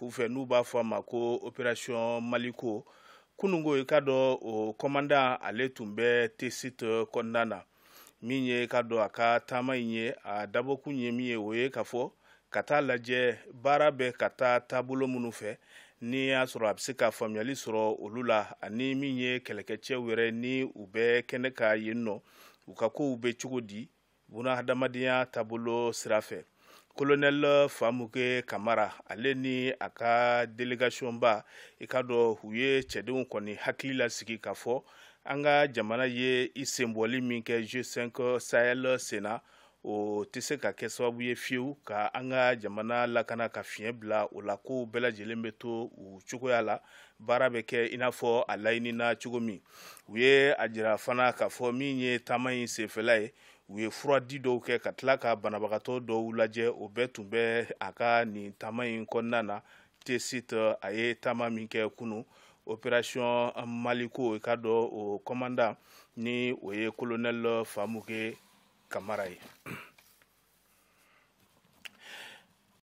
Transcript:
u fɛ n'u b'a fɔ a ma ko opération maliko kunungo i ka dɔ o commandant ale tun bɛ tesite kɔnɔna na min ye ka dɔ a ka taama in ye a dabɔkun ye min ye o ye ka fɔ ka taa lajɛ baara bɛ ka taa taabolo minnu fɛ ni y'a sɔrɔ a bɛ se ka faamuyali sɔrɔ olu la ani min ye kɛlɛkɛcɛw yɛrɛ ni u bɛ kɛnɛ ka yen nɔ u ka kow bɛ cogo di buna hadamadenya taabolo sira fɛ colonel euh, famuke kamara ale ni a ka delegation ba i e ka dɔ u ye cɛdenw kɔni hakili lasigi k'a fɔ an ka jamana ye i senbɔli min kɛ g5 sahel sena o tɛ se ka kɛ sababu ye fiyewu ka an ka jamana lakana ka fiɲɛ bila o la kow bɛɛ lajɛlen bɛ to u cogoya la baara bɛ kɛ i n'a fɔ a laɲinina cogo min u ye a jira fana k'a fɔ min ye taama in senfɛla ye u ye furadi dɔw kɛ ka tila ka banabagatɔ dɔw lajɛ o bɛɛ tun bɛ a ka nin taama in kɔnɔna na tesite a ye taama min kɛ kunu opération maliko i ka dɔn o commandant ni o ye colonel famuke cámara